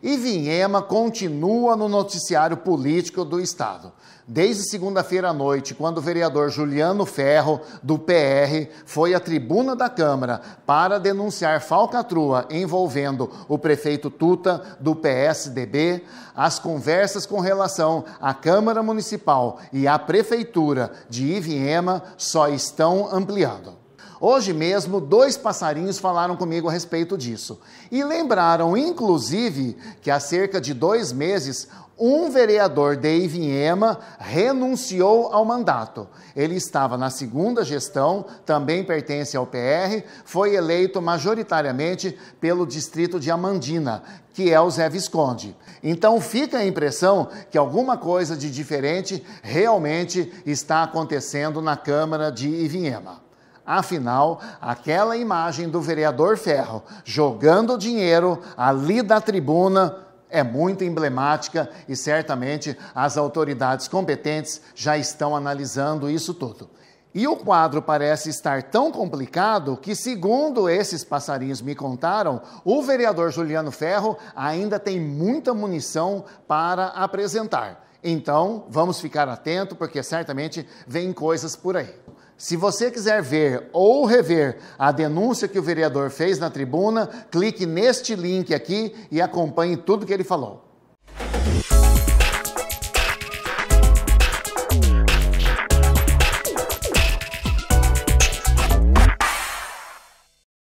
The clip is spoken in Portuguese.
E continua no noticiário político do Estado. Desde segunda-feira à noite, quando o vereador Juliano Ferro, do PR, foi à tribuna da Câmara para denunciar falcatrua envolvendo o prefeito Tuta, do PSDB, as conversas com relação à Câmara Municipal e à Prefeitura de Iviema só estão ampliando. Hoje mesmo, dois passarinhos falaram comigo a respeito disso. E lembraram, inclusive, que há cerca de dois meses, um vereador de Ivinhema renunciou ao mandato. Ele estava na segunda gestão, também pertence ao PR, foi eleito majoritariamente pelo distrito de Amandina, que é o Zé Visconde. Então fica a impressão que alguma coisa de diferente realmente está acontecendo na Câmara de Ivinhema. Afinal, aquela imagem do vereador Ferro jogando dinheiro ali da tribuna é muito emblemática e certamente as autoridades competentes já estão analisando isso tudo. E o quadro parece estar tão complicado que, segundo esses passarinhos me contaram, o vereador Juliano Ferro ainda tem muita munição para apresentar. Então, vamos ficar atento porque certamente vem coisas por aí. Se você quiser ver ou rever a denúncia que o vereador fez na tribuna, clique neste link aqui e acompanhe tudo que ele falou.